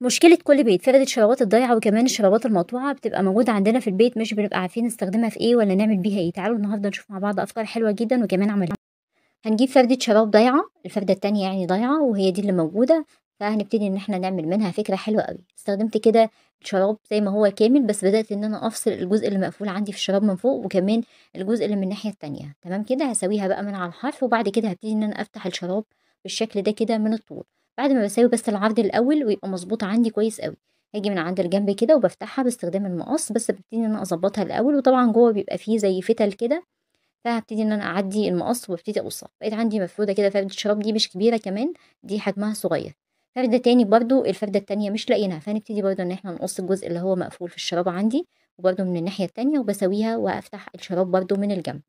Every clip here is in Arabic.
مشكلة كل بيت فكرة الشرابات الضايعة وكمان الشرابات المقطوعة بتبقى موجودة عندنا في البيت مش بنبقى عارفين نستخدمها في ايه ولا نعمل بيها ايه تعالوا النهاردة نشوف مع بعض أفكار حلوة جدا وكمان عملية هنجيب فردة شراب ضايعة الفردة التانية يعني ضايعة وهي دي اللي موجودة فهنبتدي ان احنا نعمل منها فكرة حلوة قوي استخدمت كده الشراب زي ما هو كامل بس بدأت ان انا افصل الجزء اللي مقفول عندي في الشراب من فوق وكمان الجزء اللي من الناحية التانية تمام كده هسويها بقى من على الحرف وبعد كده هبتدي ان انا افتح الشراب بالشكل ده كده من الطول بعد ما بساوي بس العرض الأول ويبقى مظبوط عندي كويس أوي هاجي من عند الجنب كده وبفتحها باستخدام المقص بس ببتدي ان انا اظبطها الاول وطبعا جوه بيبقى فيه زي فتل كده فهبتدي ان انا اعدي المقص وابتدي اقصها بقيت عندي مفروده كده فرده شراب دي مش كبيره كمان دي حجمها صغير فرده تاني برضو الفرده التانيه مش لاقيينها فنبتدي برضو ان احنا نقص الجزء اللي هو مقفول في الشراب عندي وبرضو من الناحيه التانيه وبسويها وافتح الشراب برضو من الجنب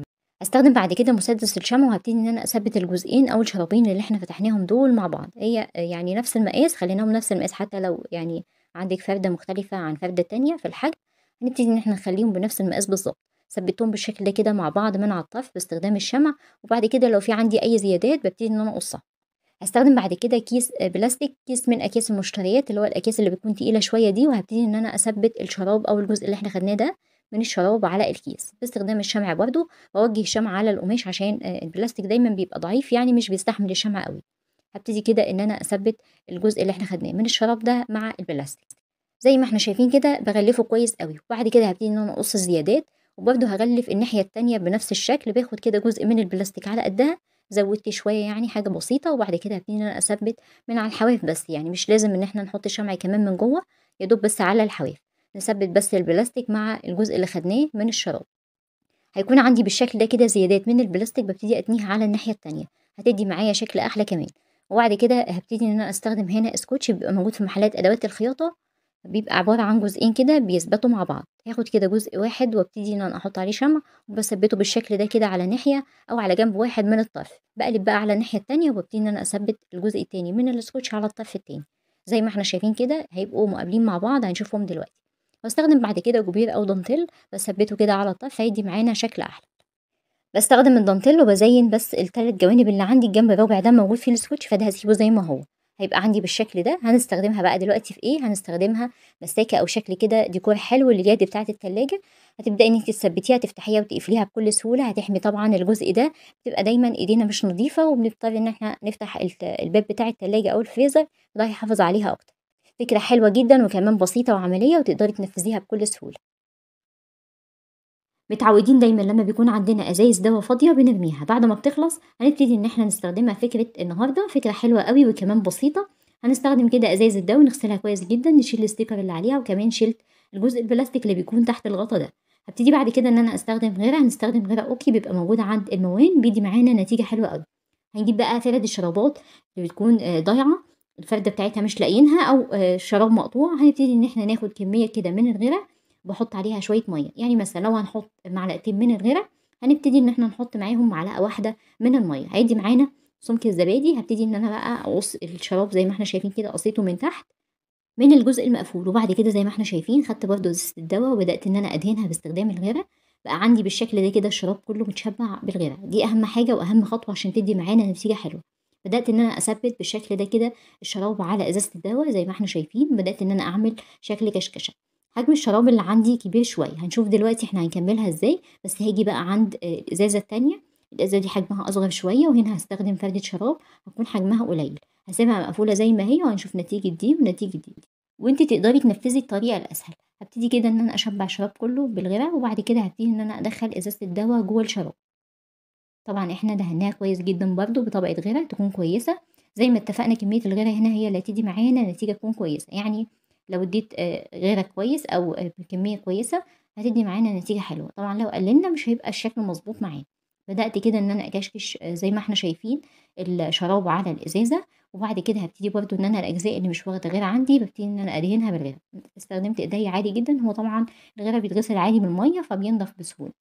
استخدم بعد كده مسدس الشمع وهبتدي ان انا اثبت الجزئين او الشرابين اللي احنا فتحناهم دول مع بعض هي يعني نفس المقاس خليناهم نفس المقاس حتى لو يعني عندك فردة مختلفة عن فردة تانية في الحجم هنبتدي ان احنا نخليهم بنفس المقاس بالظبط ثبتهم بالشكل ده كده مع بعض من على الطرف باستخدام الشمع وبعد كده لو في عندي اي زيادات ببتدي ان انا اقصها هستخدم بعد كده كيس آه، بلاستيك كيس من اكياس المشتريات اللي هو الاكياس اللي بتكون تقيله شويه دي وهبتدي ان انا اثبت الشراب او الجزء اللي احنا خدناه ده من الشراب على الكيس باستخدام الشمع برده بوجه الشمع على القماش عشان آه، البلاستيك دايما بيبقى ضعيف يعني مش بيستحمل الشمع قوي هبتدي كده ان انا اثبت الجزء اللي احنا خدناه من الشراب ده مع البلاستيك زي ما احنا شايفين كده بغلفه كويس قوي وبعد كده هبتدي ان انا اقص الزيادات وبرده هغلف الناحيه التانية بنفس الشكل باخد كده جزء من البلاستيك على قدها زودت شويه يعني حاجه بسيطه وبعد كده هبتدي ان انا اثبت من على الحواف بس يعني مش لازم ان احنا نحط الشمع كمان من جوه يا دوب بس على الحواف نثبت بس البلاستيك مع الجزء اللي خدناه من الشراب هيكون عندي بالشكل ده كده زيادات من البلاستيك ببتدي اتنيها على الناحيه التانية هتدي معايا شكل احلى كمان وبعد كده هبتدي ان انا استخدم هنا اسكوتش بيبقى موجود في محلات ادوات الخياطه بيبقى عباره عن جزئين كده بيثبتوا مع بعض هاخد كده جزء واحد وابتدي ان انا احط عليه شمع وبثبته بالشكل ده كده على ناحيه او على جنب واحد من الطرف بقلب بقى على الناحيه التانية وابتدي ان انا اثبت الجزء التاني من الاسكوتش على الطرف التاني زي ما احنا شايفين كده هيبقوا مقابلين مع بعض هنشوفهم دلوقتي واستخدم بعد كده جبير او دانتيل بثبته كده على الطرف هيدي معانا شكل احلى بستخدم الدانتيل وبزين بس التلات جوانب اللي عندي الجنب الرابع ده موجود فيه السويتش فده هسيبه زي ما هو هيبقى عندي بالشكل ده هنستخدمها بقى دلوقتي في ايه هنستخدمها مساكه او شكل كده ديكور حلو لليد بتاعه التلاجة هتبداي انك تثبتيها تفتحيها وتقفليها بكل سهوله هتحمي طبعا الجزء ده بتبقى دايما ايدينا مش نظيفه وبنضطر ان احنا نفتح الباب بتاع التلاجة او الفريزر ده هيحافظ عليها اكتر فكرة حلوة جدا وكمان بسيطة وعملية وتقدري تنفذيها بكل سهولة متعودين دايما لما بيكون عندنا ازايز دواء فاضيه بنرميها بعد ما بتخلص هنبتدي ان احنا نستخدمها فكره النهارده فكره حلوه قوي وكمان بسيطه هنستخدم كده ازايز الدواء نغسلها كويس جدا نشيل الستيكر اللي عليها وكمان شلت الجزء البلاستيك اللي بيكون تحت الغطا ده هبتدي بعد كده ان انا استخدم غيرها هنستخدم غيرها اوكي بيبقى موجود عند الموان بيدي معانا نتيجه حلوه قوي هنجيب بقى فرد الشرابات اللي بتكون آه، ضايعه الفردة بتاعتها مش لاقيينها أو آه، الشراب مقطوع هنبتدي إن احنا ناخد كمية كده من الغرة بحط عليها شوية مية يعني مثلا لو هنحط معلقتين من الغرة هنبتدي إن احنا نحط معاهم معلقة واحدة من المية هيدي معانا سمك الزبادي هبتدي إن أنا بقى أقص الشراب زي ما احنا شايفين كده قصيته من تحت من الجزء المقفول وبعد كده زي ما احنا شايفين خدت برضه زيت الدواء وبدأت إن أنا أدهنها باستخدام الغرة بقى عندي بالشكل ده كده الشراب كله متشبع بالغرة دي أهم حاجة وأهم خطوة عشان تدي معانا نتيجة حلوة بدأت إن أنا أثبت بالشكل ده كده الشراب على إزازة الدواء زي ما احنا شايفين بدأت إن أنا أعمل شكل كشكشة حجم الشراب اللي عندي كبير شوية هنشوف دلوقتي احنا هنكملها ازاي بس هاجي بقى عند الإزازة الثانيه الإزازة دي حجمها أصغر شوية وهنا هستخدم فردة شراب هتكون حجمها قليل هسيبها مقفولة زي ما هي وهنشوف نتيجة دي ونتيجة دي وانت تقدري تنفذي الطريقة الأسهل هبتدي كده إن أنا أشبع الشراب كله بالغرق وبعد كده هبتدي إن أنا أدخل إزازة الدواء جوه الشراب طبعا احنا دهناها كويس جدا برضو بطبقة غيرة تكون كويسة زي ما اتفقنا كمية الغيرة هنا هي اللي هتدي معانا نتيجة تكون كويسة يعني لو اديت آه، غيرة كويس أو بكمية كويسة هتدي معانا نتيجة حلوة طبعا لو قللنا مش هيبقى الشكل مظبوط معانا بدأت كده إن أنا أكشكش آه، زي ما احنا شايفين الشراب على الإزازة وبعد كده هبتدي برضو إن أنا الأجزاء اللي مش واخدة غيرة عندي ببتدي إن أنا أدهنها بالغيرة استخدمت إيديا عادي جدا هو طبعا الغيرة بيتغسل عادي بالمية فبينضف بسهولة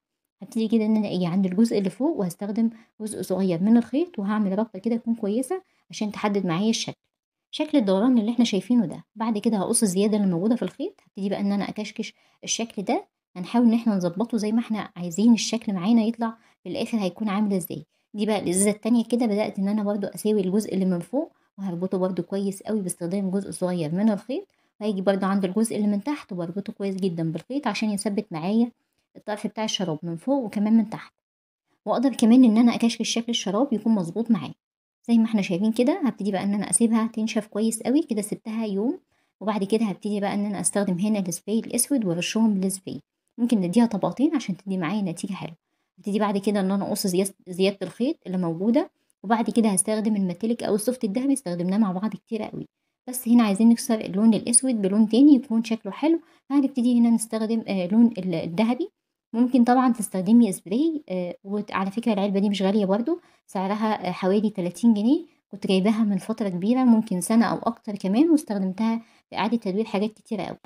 هبتدي كده إن أنا إيه عند الجزء اللي فوق وهستخدم جزء صغير من الخيط وهعمل ربطة كده تكون كويسة عشان تحدد معايا الشكل. شكل الدوران اللي احنا شايفينه ده بعد كده هقص الزيادة اللي موجودة في الخيط هبتدي بقى إن أنا أكشكش الشكل ده هنحاول إن احنا نظبطه زي ما احنا عايزين الشكل معانا يطلع في الآخر هيكون عامل إزاي. دي بقى الإزازة التانية كده بدأت إن أنا برضو أساوي الجزء اللي من فوق وهربطه برضو كويس قوي باستخدام جزء صغير من الخيط وهاجي برضو عند الجزء اللي من تحت وبربطه كويس جدا بالخيط عشان يثبت معايا الطرف بتاع الشراب من فوق وكمان من تحت واقدر كمان ان انا اكشكل شكل الشراب يكون مظبوط معايا زي ما احنا شايفين كده هبتدي بقى ان انا اسيبها تنشف كويس قوي كده سبتها يوم وبعد كده هبتدي بقى ان انا استخدم هنا السباي الاسود وارشهم بالسباي ممكن نديها طبقتين عشان تدي معايا نتيجه حلوه هبتدي بعد كده ان انا اقص زياده الخيط اللي موجوده وبعد كده هستخدم المتلك او السوفت الدهبي استخدمناه مع بعض كتير قوي بس هنا عايزين نكسر اللون الاسود بلون تاني يكون شكله حلو هنبتدي هنا نستخدم آه، لون الذهبي ممكن طبعا تستخدمي سبراي آه، وعلى فكرة العلبة دي مش غالية برده سعرها آه، حوالي 30 جنيه كنت جايباها من فترة كبيرة ممكن سنة أو أكتر كمان واستخدمتها في إعادة تدوير حاجات كتيرة أوي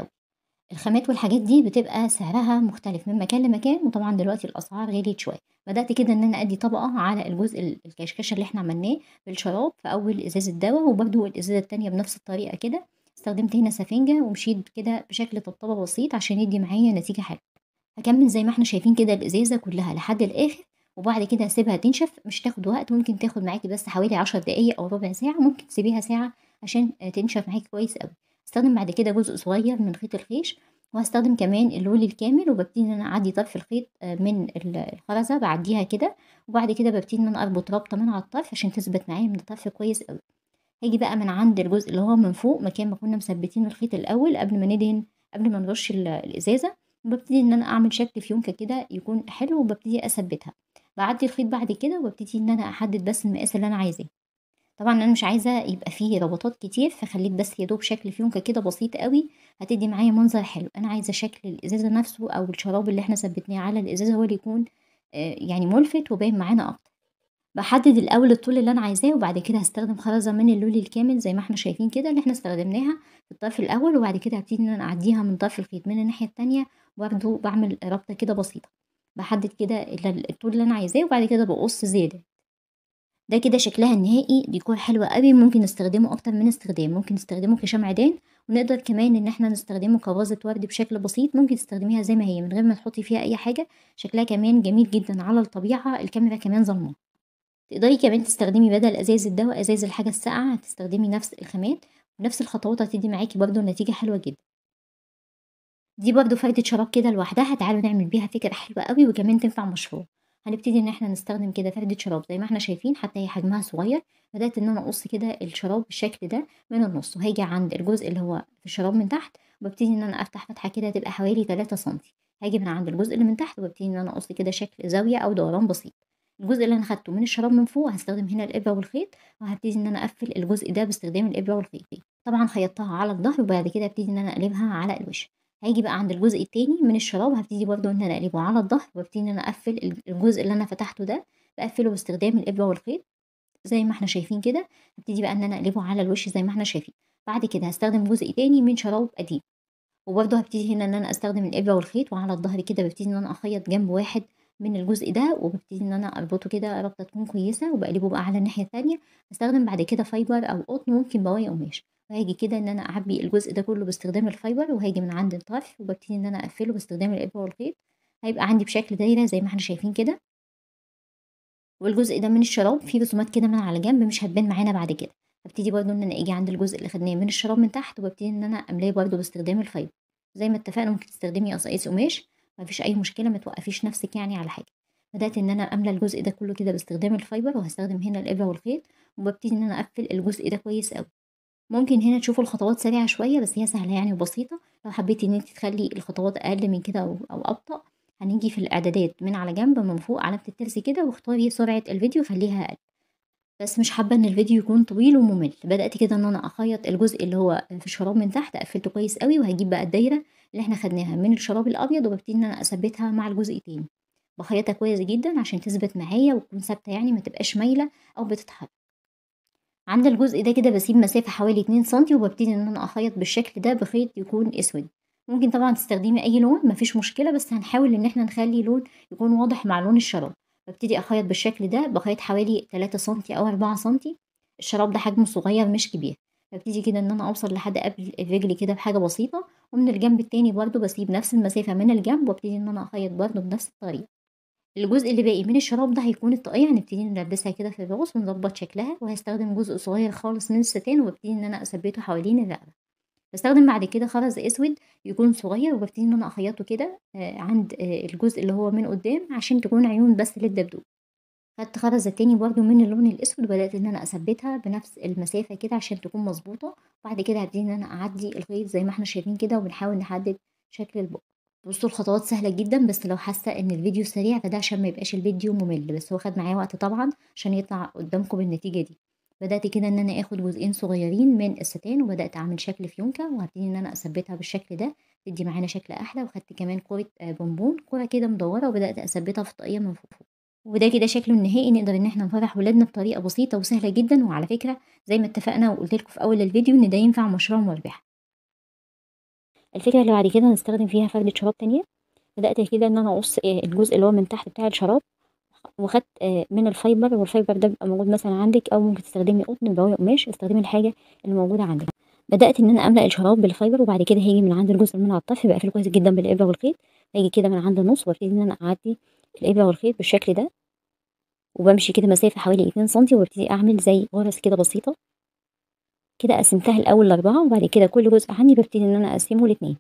الخامات والحاجات دي بتبقى سعرها مختلف من مكان لمكان وطبعا دلوقتي الاسعار غليت شويه بدات كده ان انا ادي طبقه على الجزء الكشكشه اللي احنا عملناه بالشراب في اول ازازه دواء وبرده الازازه التانية بنفس الطريقه كده استخدمت هنا سفنجه ومشيت كده بشكل طبطبه بسيط عشان يدي معايا نتيجه حلوه هكمل زي ما احنا شايفين كده الازازه كلها لحد الاخر وبعد كده هسيبها تنشف مش تاخد وقت ممكن تاخد معاكي بس حوالي عشر دقايق او ربع ساعه ممكن تسيبيها ساعه عشان تنشف معاكي كويس قوي هستخدم بعد كده جزء صغير من خيط الخيش وهستخدم كمان اللول الكامل وببتدي ان انا اعدي طرف الخيط آه، من الخرزه بعديها كده وبعد كده ببتدي ان انا اربط ربطه من على الطرف عشان تثبت معايا من الطرف كويس قوي هاجي بقى من عند الجزء اللي هو من فوق مكان ما كنا مثبتين الخيط الاول قبل ما ندهن قبل ما نرش الازازه وببتدي ان انا اعمل شكل فيونكه كده يكون حلو وببتدي اثبتها بعدي الخيط بعد كده وببتدي ان انا احدد بس المقاس اللي انا عايزاه طبعًا أنا مش عايزة يبقى فيه ربطات كتير، فخليت بس يا دوب شكل فيونكة كده بسيط أوي، هتدّي معايا منظر حلو، أنا عايزة شكل الإزازة نفسه أو الشراب اللي إحنا ثبّتناه على الإزازة هو اللي يكون آه، يعني مُلفِت وباين معانا أكتر. بحدد الأول الطول اللي أنا عايزاه وبعد كده هستخدم خرزة من اللولي الكامل زي ما إحنا شايفين كده اللي إحنا استخدمناها في الطرف الأول، وبعد كده هبتدي إن أنا أعدّيها من طرف الخيط من الناحية التانية، وبرده بعمل ربطة كده بسيطة، بحدد كده الطول اللي أنا عايزاه وبعد كده بقص زيادة. ده كده شكلها النهائي ديكور حلو قوي ممكن نستخدمه اكتر من استخدام ممكن نستخدمه كشمع دان ونقدر كمان ان احنا نستخدمه كرازة ورد بشكل بسيط ممكن تستخدميها زي ما هي من غير ما تحطي فيها اي حاجة شكلها كمان جميل جدا على الطبيعة الكاميرا كمان ظلمة تقدري كمان تستخدمي بدل ازاز الدواء ازاز الحاجة الساقعة هتستخدمي نفس الخامات ونفس الخطوات هتدي معاكي برضو نتيجة حلوة جدا دي برضو فايدة شراب كده لوحدها تعالوا نعمل بيها فكرة حلوة قوي وكمان تنفع مشروع هنبتدي ان احنا نستخدم كده فردة شراب زي ما احنا شايفين حتى هي حجمها صغير بدأت ان انا اقص كده الشراب بالشكل ده من النص وهاجي عند الجزء اللي هو في الشراب من تحت وببتدي ان انا افتح فتحة كده تبقى حوالي 3 سنتي هاجي من عند الجزء اللي من تحت وببتدي ان انا اقص كده شكل زاوية او دوران بسيط الجزء اللي انا خدته من الشراب من فوق هستخدم هنا الابره والخيط وهبتدي ان انا اقفل الجزء ده باستخدام الابره والخيط طبعا خيطتها على الظهر وبعد كده ابتدي ان انا اقلبها على الوش هاجي بقى عند الجزء التاني من الشراب هبتدي برضو ان انا اقلبه على الظهر وابتدي ان انا اقفل الجزء اللي انا فتحته ده بقفله باستخدام الابره والخيط زي ما احنا شايفين كده هبتدي بقى ان انا اقلبه على الوش زي ما احنا شايفين بعد كده هستخدم جزء تاني من شراب قديم وبرضو هبتدي هنا ان انا استخدم الابره والخيط وعلى الظهر كده ببتدي ان انا اخيط جنب واحد من الجزء ده وببتدي ان انا اربطه كده ربطه تكون كويسه وبقلبه بقى على الناحيه التانيه هستخدم بعد كده فايبر او قطن ممكن بواقي قماش هاجي كده ان انا اعبي الجزء ده كله باستخدام الفايبر وهاجي من عند الطرف وببتدي ان انا اقفله باستخدام الابره والخيط هيبقى عندي بشكل دايره زي ما احنا شايفين كده والجزء ده من الشراب فيه رسومات كده من على جنب مش هتبان معانا بعد كده هبتدي برضو ان انا اجي عند الجزء اللي خدناه من الشراب من تحت وببتدي ان انا املاه برضو باستخدام الفايبر زي ما اتفقنا ممكن تستخدمي قصايص قماش مفيش اي مشكله ما توقفيش نفسك يعني على حاجه بدات ان انا املى الجزء ده كله كده باستخدام الفايبر وهستخدم هنا الابره والخيط وببتدي ان انا اقفل الجزء ده كويس قوي ممكن هنا تشوفوا الخطوات سريعة شوية بس هي سهلة يعني وبسيطة لو حبيتي ان انت تخلي الخطوات اقل من كده او, ابطأ هنيجي في الاعدادات من على جنب من فوق علامة الترس كده واختاري سرعة الفيديو خليها اقل بس مش حابة ان الفيديو يكون طويل وممل بدأت كده ان انا اخيط الجزء اللي هو في الشراب من تحت قفلته كويس قوي وهجيب بقى الدايرة اللي احنا خدناها من الشراب الابيض وببتدي ان انا اثبتها مع الجزء تاني بخيطها كويس جدا عشان تثبت معايا وتكون ثابتة يعني ما تبقاش مايلة او بتتحرك عند الجزء ده كده بسيب مسافة حوالي اتنين سنتي وببتدي ان انا اخيط بالشكل ده بخيط يكون اسود ممكن طبعا تستخدمي اي لون مفيش مشكلة بس هنحاول ان احنا نخلي لون يكون واضح مع لون الشراب ببتدي اخيط بالشكل ده بخيط حوالي تلاتة سنتي او اربعة سنتي الشراب ده حجمه صغير مش كبير ببتدي كده ان انا اوصل لحد قبل الرجل كده بحاجة بسيطة ومن الجنب التاني برضو بسيب نفس المسافة من الجنب وابتدي ان انا اخيط برضو بنفس الطريقة الجزء اللي باقي من الشراب ده هيكون الطاقية يعني هنبتدي نلبسها كده في الرؤوس ونظبط شكلها وهستخدم جزء صغير خالص من الستان وببتدي ان انا اثبته حوالين الرقبة بستخدم بعد كده خرز اسود يكون صغير وببتدي ان انا اخيطه كده آه، عند آه، الجزء اللي هو من قدام عشان تكون عيون بس للدبدوب خدت خرزة تاني برضو من اللون الاسود وبدأت ان انا اثبتها بنفس المسافة كده عشان تكون مظبوطة بعد كده هبتدي ان انا اعدي الخيط زي ما احنا شايفين كده وبنحاول نحدد شكل البق بصوا الخطوات سهلة جدا بس لو حاسة ان الفيديو سريع فده عشان ما يبقاش الفيديو ممل بس هو خد معايا وقت طبعا عشان يطلع قدامكم بالنتيجة دي بدأت كده ان انا اخد جزئين صغيرين من الستان وبدأت اعمل شكل فيونكة وهبتدي ان انا اثبتها بالشكل ده تدي معانا شكل احلى وخدت كمان كوره آه، بونبون كوره كده مدورة وبدأت اثبتها في طاقية من فوق فوق وده كده شكله النهائي نقدر ان احنا نفرح ولادنا بطريقه بسيطه وسهله جدا وعلى فكره زي ما اتفقنا وقلت لكم في اول الفيديو ان ده ينفع مشروع مربح الفكرة اللي بعد كده هنستخدم فيها فردة شراب تانية بدأت كده إن أنا أقص آه، الجزء اللي هو من تحت بتاع الشراب وخدت آه، من الفايبر والفايبر ده بيبقى موجود مثلا عندك أو ممكن تستخدمي قطن بواقي قماش استخدمي الحاجة اللي موجودة عندك بدأت إن أنا أملأ الشراب بالفايبر وبعد كده هيجي من عند الجزء من على الطرف بقفله كويس جدا بالإبرة والخيط هيجي كده من عند النص وابتدي إن أنا أعدي الإبرة والخيط بالشكل ده وبمشي كده مسافة حوالي اتنين سنتي وابتدي أعمل زي غرز كده بسيطة كده قسمتها الاول لاربعه وبعد كده كل جزء عندي ببتدي ان انا اقسمه لاتنين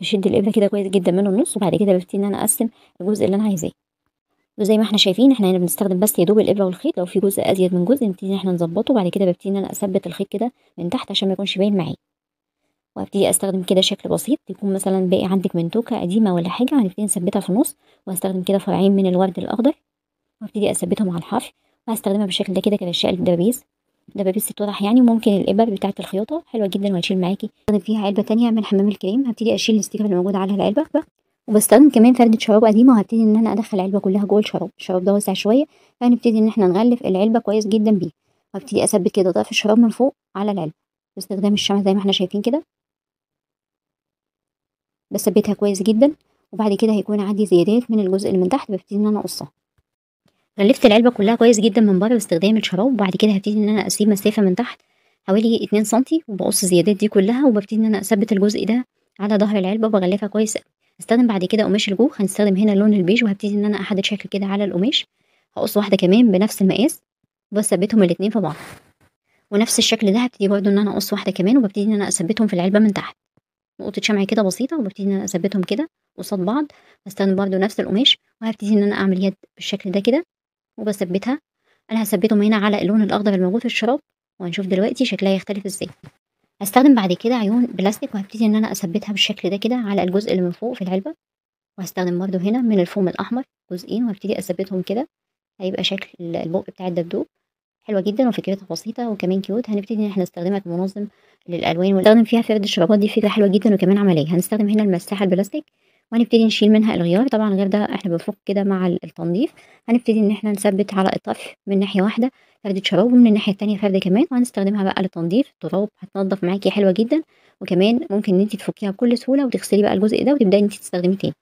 بشد الابره كده كويس جدا من النص وبعد كده ببتدي ان انا اقسم الجزء اللي انا عايزاه وزي ما احنا شايفين احنا هنا بنستخدم بس يا دوب الابره والخيط لو في جزء ازيد من جزء نبتدي ان احنا نظبطه وبعد كده ببتدي ان انا اثبت الخيط كده من تحت عشان ما يكونش باين معايا وابتدي استخدم كده شكل بسيط يكون مثلا باقي عندك منتوكه قديمه ولا حاجه هنبتدي نثبتها في النص وهستخدم كده فرعين من الورد الاخضر وابتدي اثبتهم على الحرف وهستخدمها بالشكل ده كده كرشاء للدبابيس ده باب يعني وممكن الابر بتاعه الخياطه حلوه جدا وهشيل معاكي بستخدم فيها علبه تانية من حمام الكريم هبتدي اشيل الاستيكر اللي موجود على العلبه وبستخدم كمان فردة شراب قديمة وهبتدي ان انا ادخل العلبة كلها جوه الشراب الشراب ده واسع شوية فهنبتدي ان احنا نغلف العلبة كويس جدا بيه وهبتدي اثبت كده ضعف الشراب من فوق على العلبة باستخدام الشمع زي ما احنا شايفين كده بثبتها كويس جدا وبعد كده هيكون عندي زيادات من الجزء اللي من تحت ببتدي ان انا اقصها غلفت العلبه كلها كويس جدا من بره باستخدام الشراب وبعد كده هبتدي ان انا اسيب مسافه من تحت حوالي 2 سم وبقص الزيادات دي كلها وببتدي ان انا اثبت الجزء ده على ظهر العلبه وبغلفها كويس استخدم بعد كده قماش الجوخ هنستخدم هنا لون البيج وهبتدي ان انا احدد شكل كده على القماش هقص واحده كمان بنفس المقاس وبثبتهم الاتنين في بعض ونفس الشكل ده هبتدي برضه ان انا اقص واحده كمان وببتدي ان انا اثبتهم في العلبه من تحت نقطه شمع كده بسيطه وببتدي ان انا اثبتهم كده قصاد بعض هستخدم برضه نفس القماش وهبتدي ان انا اعمل يد بالشكل ده كده وبثبتها انا هثبتهم هنا على اللون الاخضر الموجود في الشراب وهنشوف دلوقتي شكلها هيختلف ازاي هستخدم بعد كده عيون بلاستيك وهبتدي ان انا اثبتها بالشكل ده كده على الجزء اللي من فوق في العلبه وهستخدم برده هنا من الفوم الاحمر جزئين وهبتدي اثبتهم كده هيبقى شكل البق بتاع الدبدوب حلوه جدا وفكرتها بسيطه وكمان كيوت هنبتدي ان احنا نستخدمها كمنظم للالوان ونستخدم فيها فرد الشرابات دي فكره حلوه جدا وكمان عمليه هنستخدم هنا المساحه البلاستيك وهنبتدي نشيل منها الغيار طبعا الغيار ده احنا بنفك كده مع التنظيف هنبتدي ان احنا نثبت على الطفل من ناحيه واحده فردة شراب ومن الناحيه التانية فرده كمان وهنستخدمها بقى لتنظيف التراب هتنضف معاكي حلوه جدا وكمان ممكن ان انت تفكيها بكل سهوله وتغسلي بقى الجزء ده وتبداي ان انت تستخدمي تاني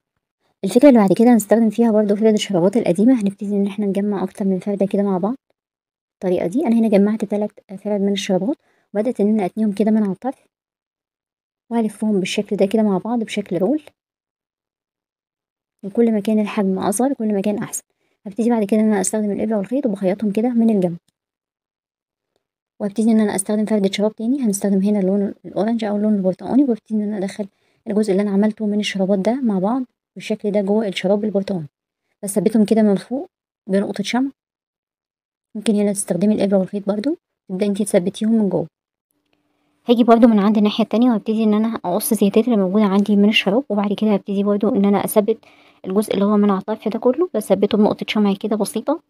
الفكره اللي بعد كده هنستخدم فيها برضو فرد الشرابات القديمه هنبتدي ان احنا نجمع اكتر من فرده كده مع بعض بالطريقه دي انا هنا جمعت تلت فرد من الشرابات وبدات ان انا اتنيهم كده من على الطرف وهلفهم بالشكل ده كده مع بعض بشكل رول وكل ما كان الحجم أصغر كل ما كان أحسن هبتدي بعد كده إن أنا أستخدم الإبرة والخيط وبخيطهم كده من الجنب وهبتدي إن أنا أستخدم فردة شراب تاني هنستخدم هنا اللون الأورنج أو اللون البرتقاني وابتدي إن أنا أدخل الجزء اللي أنا عملته من الشرابات ده مع بعض بالشكل ده جوه الشراب البرتقاني بثبتهم كده من فوق بنقطة شمع ممكن هنا تستخدمي الإبرة والخيط برضو تبدأي انتي تثبتيهم من جوه هاجي برده من عند الناحيه التانيه وهبتدي ان انا اقص الزيادات اللي موجوده عندي من الشراب وبعد كده هبتدي برده ان انا اثبت الجزء اللي هو من الطرف ده كله بثبته بنقطه شمع كده بسيطه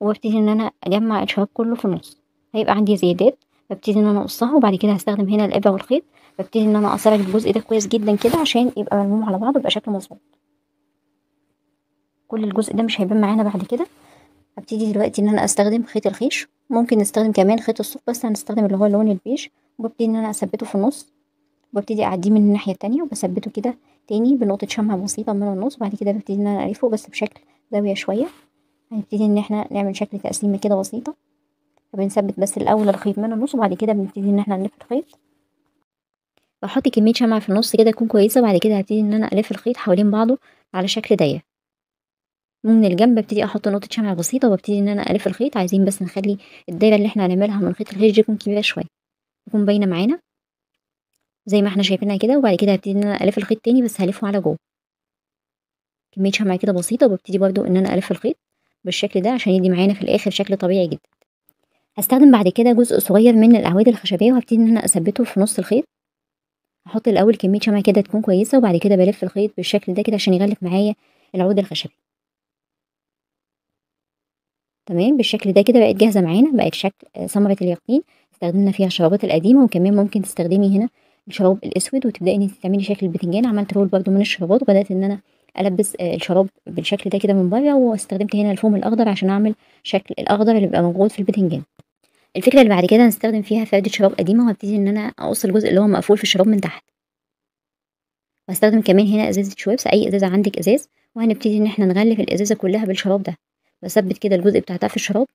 وابتدي ان انا اجمع الشراب كله في النص هيبقى عندي زيادات ببتدي ان انا اقصها وبعد كده هستخدم هنا الابره والخيط ببتدي ان انا اثرج الجزء ده كويس جدا كده عشان يبقى ملموم على بعضه ويبقى شكله مظبوط كل الجزء ده مش هيبان معانا بعد كده هبتدي دلوقتي ان انا استخدم خيط الخيش ممكن نستخدم كمان خيط الصوف بس هنستخدم اللي هو اللون البيج وببتدي ان انا اثبته في النص وببتدي اعديه من الناحيه التانية وبثبته كده تاني بنقطه شمعه بسيطه من النص وبعد كده ببتدي ان انا الفه بس بشكل زاويه شويه هنبتدي ان احنا نعمل شكل تقسيمه كده بسيطه فبنثبت بس الاول الخيط من النص وبعد كده بنبتدي ان احنا نلف الخيط بحط كميه شمعه في النص كده تكون كويسه وبعد كده هبتدي ان انا الف الخيط حوالين بعضه على شكل دايره من الجنب ببتدي احط نقطه شمع بسيطه وببتدي ان انا الف الخيط عايزين بس نخلي الدايره اللي احنا هنعملها من خيط الهش دي تكون كبيره شويه تكون باينه معانا زي ما احنا شايفينها كده وبعد كده هبتدي ان انا الف الخيط تاني بس هلفه على جوه كميه شمعة كده بسيطه وببتدي برضو ان انا الف الخيط بالشكل ده عشان يدي معانا في الاخر شكل طبيعي جدا هستخدم بعد كده جزء صغير من الاعواد الخشبيه وهبتدي ان انا اثبته في نص الخيط هحط الاول كميه شمعة كده تكون كويسه وبعد كده بلف الخيط بالشكل ده كده عشان يغلف معايا العود الخشبي تمام بالشكل ده كده بقت جاهزه معانا بقت شكل آه، ثمره اليقطين استخدمنا فيها الشرابات القديمه وكمان ممكن تستخدمي هنا الشراب الاسود وتبداي ان انت تعملي شكل البتنجان عملت رول برده من الشرابات وبدات ان انا البس آه، الشراب بالشكل ده كده من بره واستخدمت هنا الفوم الاخضر عشان اعمل شكل الاخضر اللي بيبقى موجود في البتنجان الفكره اللي بعد كده هنستخدم فيها فردة شراب قديمه وهبتدي ان انا اقص الجزء اللي هو مقفول في الشراب من تحت وهستخدم كمان هنا ازازه شويبس اي ازازه عندك ازاز وهنبتدي ان احنا نغلف الازازه كلها بالشراب ده بثبت كده الجزء بتاع تحت الشراب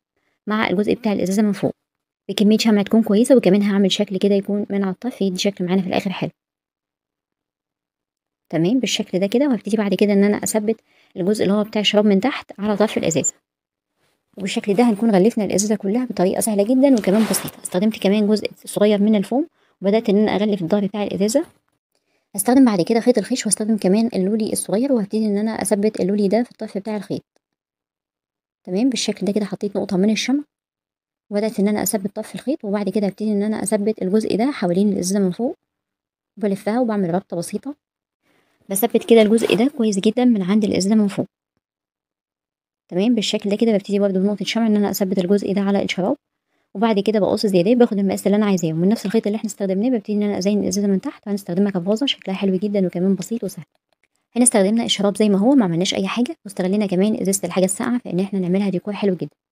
مع الجزء بتاع الازازه من فوق بكمية شمعة تكون كويسة وكمان هعمل شكل كده يكون من على الطف يدي شكل معانا في الآخر حلو تمام بالشكل ده كده وهبتدي بعد كده ان انا اثبت الجزء اللي هو بتاع الشراب من تحت على طرف الازازه وبالشكل ده هنكون غلفنا الازازه كلها بطريقه سهله جدا وكمان بسيطه استخدمت كمان جزء صغير من الفوم وبدات ان انا اغلف الظهر بتاع الازازه هستخدم بعد كده خيط الخيش واستخدم كمان اللولي الصغير وهبتدي ان انا اثبت اللولي ده في الطرف بتاع الخيط تمام بالشكل ده كده حطيت نقطه من الشمع وبدأت إن أنا أثبت طرف الخيط وبعد كده هبتدي إن أنا أثبت الجزء ده حوالين الإزازة من فوق بلفها وبعمل ربطة بسيطة بثبت كده الجزء ده كويس جدا من عند الإزازة من فوق تمام بالشكل ده كده ببتدي برضه بنقطة شمع إن أنا أثبت الجزء ده على الشراب وبعد كده بقص زيادة باخد المقاس اللي أنا عايزاه ومن نفس الخيط اللي احنا استخدمناه ببتدي إن أنا أزين الإزازة من تحت وهنستخدمها كباظة شكلها حلو جدا وكمان بسيط وسهل هنا استخدمنا الشراب زي ما هو ما عملناش أي حاجة واستغلينا كمان إزازة الحاجة الساقعة في إن احنا نعملها ديكور حلو جدا